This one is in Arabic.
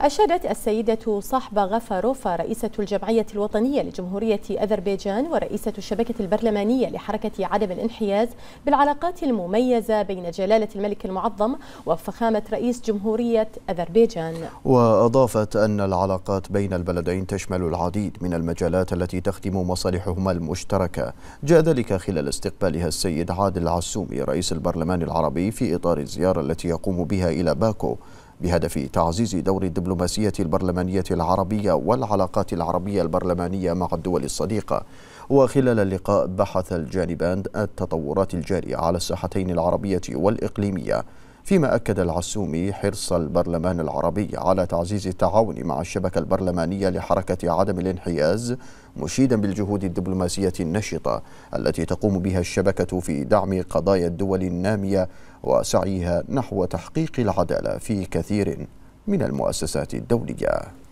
أشادت السيدة صاحبة غفاروفا رئيسة الجمعية الوطنية لجمهورية أذربيجان ورئيسة الشبكة البرلمانية لحركة عدم الانحياز بالعلاقات المميزة بين جلالة الملك المعظم وفخامة رئيس جمهورية أذربيجان وأضافت أن العلاقات بين البلدين تشمل العديد من المجالات التي تخدم مصالحهما المشتركة جاء ذلك خلال استقبالها السيد عادل عسومي رئيس البرلمان العربي في إطار الزيارة التي يقوم بها إلى باكو بهدف تعزيز دور الدبلوماسية البرلمانية العربية والعلاقات العربية البرلمانية مع الدول الصديقة وخلال اللقاء بحث الجانبان التطورات الجارية على الساحتين العربية والإقليمية فيما أكد العسومي حرص البرلمان العربي على تعزيز التعاون مع الشبكة البرلمانية لحركة عدم الانحياز مشيدا بالجهود الدبلوماسية النشطة التي تقوم بها الشبكة في دعم قضايا الدول النامية وسعيها نحو تحقيق العدالة في كثير من المؤسسات الدولية